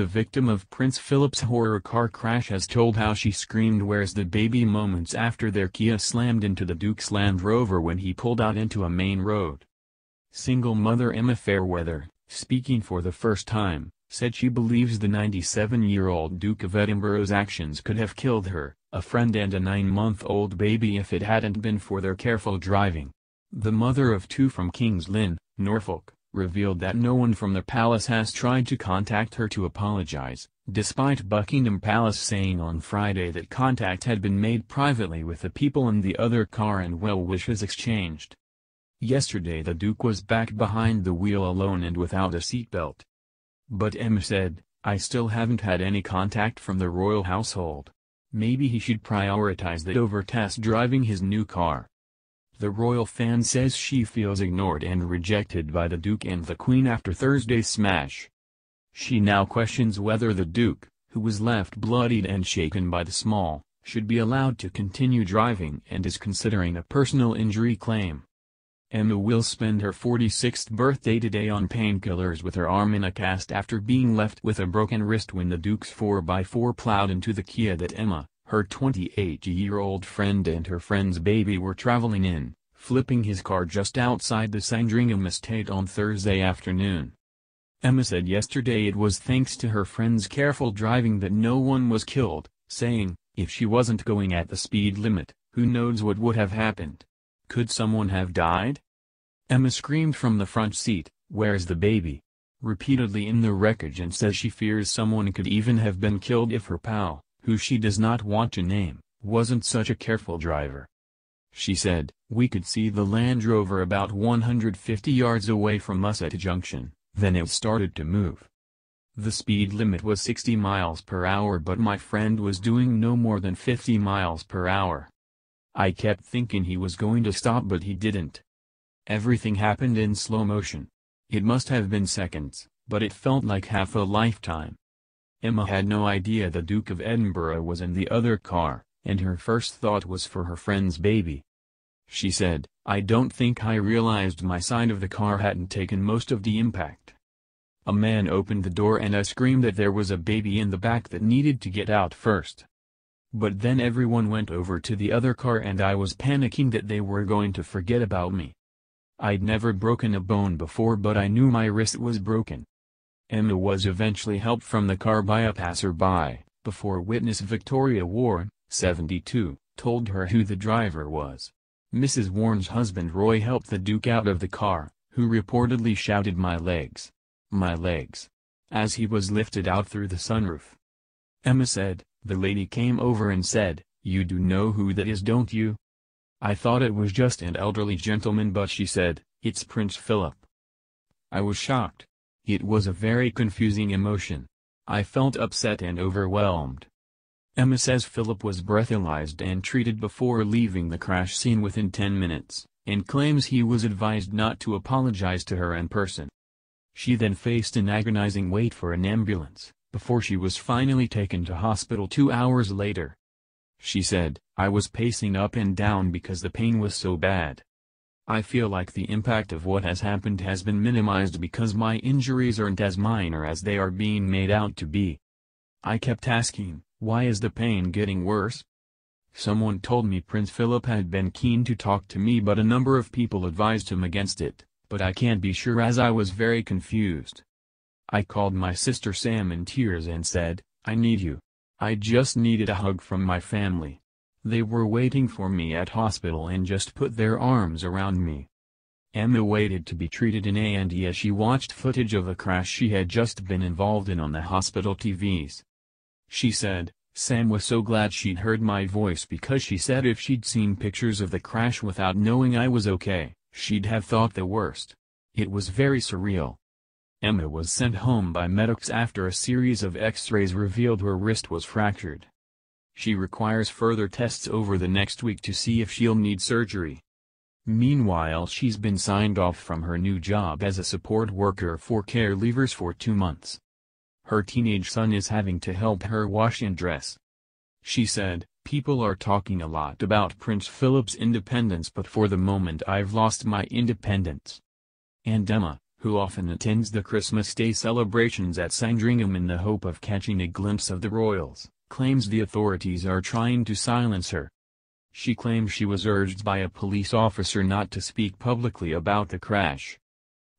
the victim of Prince Philip's horror car crash has told how she screamed where's the baby moments after their Kia slammed into the Duke's Land Rover when he pulled out into a main road. Single mother Emma Fairweather, speaking for the first time, said she believes the 97-year-old Duke of Edinburgh's actions could have killed her, a friend and a nine-month-old baby if it hadn't been for their careful driving. The mother of two from King's Lynn, Norfolk, revealed that no one from the palace has tried to contact her to apologize, despite Buckingham Palace saying on Friday that contact had been made privately with the people in the other car and well wishes exchanged. Yesterday the Duke was back behind the wheel alone and without a seatbelt. But Emma said, I still haven't had any contact from the royal household. Maybe he should prioritize that over test driving his new car. The royal fan says she feels ignored and rejected by the Duke and the Queen after Thursday's smash. She now questions whether the Duke, who was left bloodied and shaken by the small, should be allowed to continue driving and is considering a personal injury claim. Emma will spend her 46th birthday today on painkillers with her arm in a cast after being left with a broken wrist when the Duke's 4x4 plowed into the Kia that Emma, her 28-year-old friend and her friend's baby were traveling in, flipping his car just outside the Sandringham estate on Thursday afternoon. Emma said yesterday it was thanks to her friend's careful driving that no one was killed, saying, if she wasn't going at the speed limit, who knows what would have happened. Could someone have died? Emma screamed from the front seat, where's the baby? Repeatedly in the wreckage and says she fears someone could even have been killed if her pal, who she does not want to name, wasn't such a careful driver. She said, we could see the Land Rover about 150 yards away from us at a junction, then it started to move. The speed limit was 60 miles per hour but my friend was doing no more than 50 miles per hour. I kept thinking he was going to stop but he didn't. Everything happened in slow motion. It must have been seconds, but it felt like half a lifetime. Emma had no idea the Duke of Edinburgh was in the other car, and her first thought was for her friend's baby. She said, I don't think I realized my side of the car hadn't taken most of the impact. A man opened the door and I screamed that there was a baby in the back that needed to get out first. But then everyone went over to the other car and I was panicking that they were going to forget about me. I'd never broken a bone before but I knew my wrist was broken. Emma was eventually helped from the car by a passerby, before witness Victoria Warren, 72, told her who the driver was. Mrs. Warren's husband Roy helped the Duke out of the car, who reportedly shouted my legs. My legs. As he was lifted out through the sunroof. Emma said, the lady came over and said, you do know who that is don't you? I thought it was just an elderly gentleman but she said, it's Prince Philip. I was shocked. It was a very confusing emotion. I felt upset and overwhelmed. Emma says Philip was breathalyzed and treated before leaving the crash scene within 10 minutes, and claims he was advised not to apologize to her in person. She then faced an agonizing wait for an ambulance, before she was finally taken to hospital two hours later. She said, I was pacing up and down because the pain was so bad. I feel like the impact of what has happened has been minimized because my injuries aren't as minor as they are being made out to be. I kept asking, why is the pain getting worse? Someone told me Prince Philip had been keen to talk to me but a number of people advised him against it, but I can't be sure as I was very confused. I called my sister Sam in tears and said, I need you. I just needed a hug from my family. They were waiting for me at hospital and just put their arms around me. Emma waited to be treated in A&E as she watched footage of a crash she had just been involved in on the hospital TVs. She said, Sam was so glad she'd heard my voice because she said if she'd seen pictures of the crash without knowing I was okay, she'd have thought the worst. It was very surreal. Emma was sent home by medics after a series of x-rays revealed her wrist was fractured. She requires further tests over the next week to see if she'll need surgery. Meanwhile she's been signed off from her new job as a support worker for care leavers for two months. Her teenage son is having to help her wash and dress. She said, people are talking a lot about Prince Philip's independence but for the moment I've lost my independence. And Emma, who often attends the Christmas Day celebrations at Sandringham in the hope of catching a glimpse of the royals, claims the authorities are trying to silence her. She claims she was urged by a police officer not to speak publicly about the crash.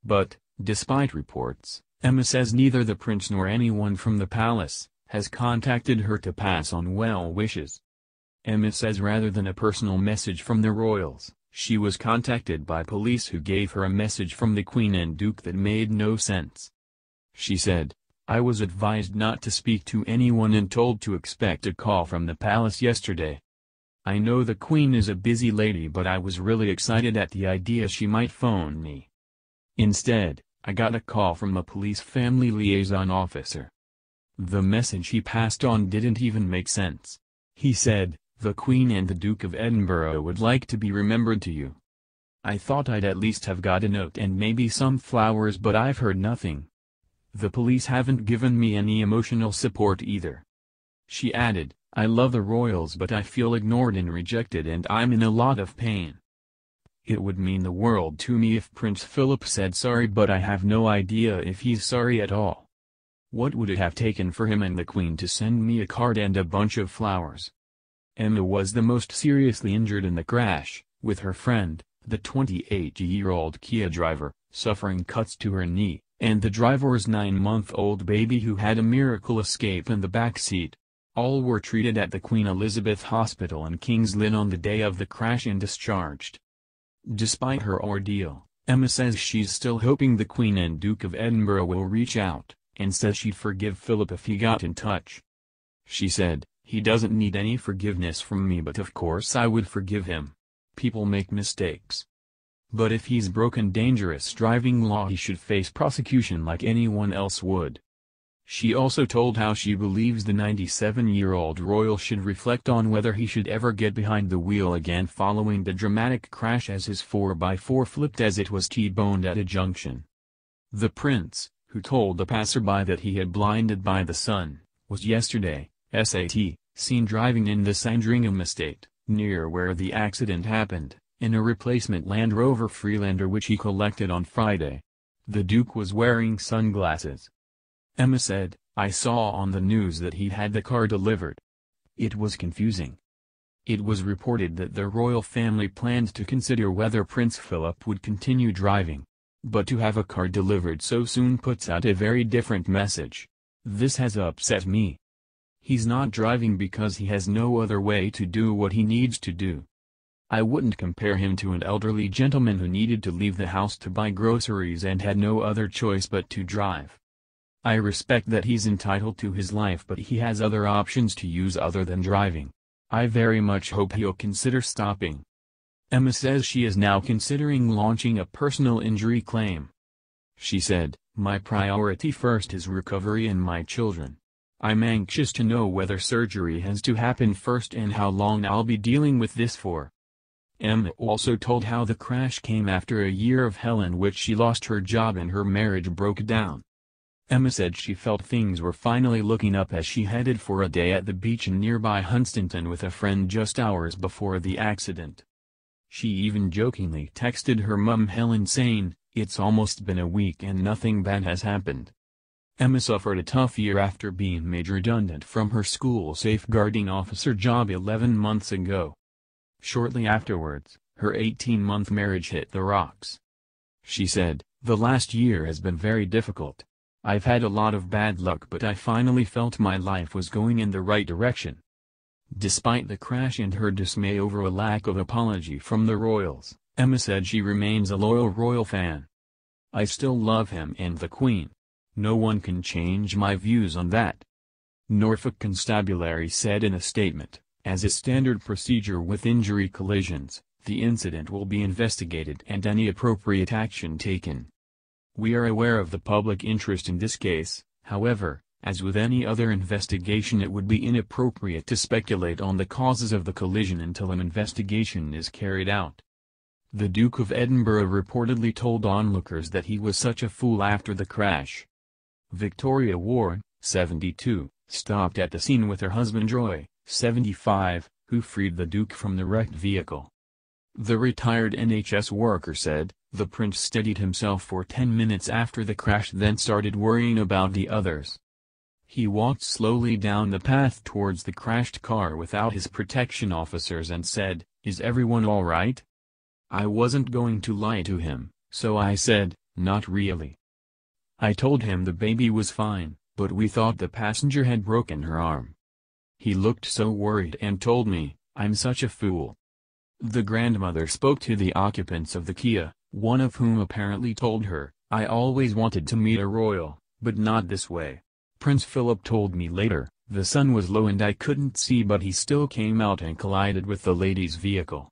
But, despite reports, Emma says neither the prince nor anyone from the palace has contacted her to pass on well wishes. Emma says rather than a personal message from the royals, she was contacted by police who gave her a message from the queen and duke that made no sense. She said, I was advised not to speak to anyone and told to expect a call from the palace yesterday. I know the queen is a busy lady but I was really excited at the idea she might phone me. Instead, I got a call from a police family liaison officer. The message he passed on didn't even make sense. He said, the Queen and the Duke of Edinburgh would like to be remembered to you. I thought I'd at least have got a note and maybe some flowers but I've heard nothing. The police haven't given me any emotional support either. She added, I love the Royals but I feel ignored and rejected and I'm in a lot of pain. It would mean the world to me if Prince Philip said sorry but I have no idea if he's sorry at all. What would it have taken for him and the Queen to send me a card and a bunch of flowers? Emma was the most seriously injured in the crash, with her friend, the 28-year-old Kia driver, suffering cuts to her knee, and the driver's nine-month-old baby who had a miracle escape in the back seat. All were treated at the Queen Elizabeth Hospital in King's Lynn on the day of the crash and discharged. Despite her ordeal, Emma says she's still hoping the Queen and Duke of Edinburgh will reach out, and says she'd forgive Philip if he got in touch. She said, he doesn't need any forgiveness from me but of course I would forgive him. People make mistakes. But if he's broken dangerous driving law he should face prosecution like anyone else would. She also told how she believes the 97-year-old royal should reflect on whether he should ever get behind the wheel again following the dramatic crash as his 4x4 flipped as it was T-boned at a junction. The prince, who told a passerby that he had blinded by the sun, was yesterday, SAT, seen driving in the Sandringham estate, near where the accident happened in a replacement Land Rover Freelander which he collected on Friday. The Duke was wearing sunglasses. Emma said, I saw on the news that he had the car delivered. It was confusing. It was reported that the royal family planned to consider whether Prince Philip would continue driving. But to have a car delivered so soon puts out a very different message. This has upset me. He's not driving because he has no other way to do what he needs to do. I wouldn't compare him to an elderly gentleman who needed to leave the house to buy groceries and had no other choice but to drive. I respect that he's entitled to his life but he has other options to use other than driving. I very much hope he'll consider stopping. Emma says she is now considering launching a personal injury claim. She said, my priority first is recovery and my children. I'm anxious to know whether surgery has to happen first and how long I'll be dealing with this for. Emma also told how the crash came after a year of hell in which she lost her job and her marriage broke down. Emma said she felt things were finally looking up as she headed for a day at the beach in nearby Hunstanton with a friend just hours before the accident. She even jokingly texted her mum Helen saying, it's almost been a week and nothing bad has happened. Emma suffered a tough year after being made redundant from her school safeguarding officer job 11 months ago. Shortly afterwards, her 18-month marriage hit the rocks. She said, The last year has been very difficult. I've had a lot of bad luck but I finally felt my life was going in the right direction. Despite the crash and her dismay over a lack of apology from the Royals, Emma said she remains a loyal Royal fan. I still love him and the Queen. No one can change my views on that. Norfolk Constabulary said in a statement, as a standard procedure with injury collisions, the incident will be investigated and any appropriate action taken. We are aware of the public interest in this case, however, as with any other investigation it would be inappropriate to speculate on the causes of the collision until an investigation is carried out. The Duke of Edinburgh reportedly told onlookers that he was such a fool after the crash. Victoria Warren, 72, stopped at the scene with her husband Roy, 75, who freed the Duke from the wrecked vehicle. The retired NHS worker said, the prince steadied himself for 10 minutes after the crash then started worrying about the others. He walked slowly down the path towards the crashed car without his protection officers and said, is everyone alright? I wasn't going to lie to him, so I said, not really. I told him the baby was fine, but we thought the passenger had broken her arm. He looked so worried and told me, I'm such a fool. The grandmother spoke to the occupants of the Kia, one of whom apparently told her, I always wanted to meet a royal, but not this way. Prince Philip told me later, the sun was low and I couldn't see but he still came out and collided with the lady's vehicle.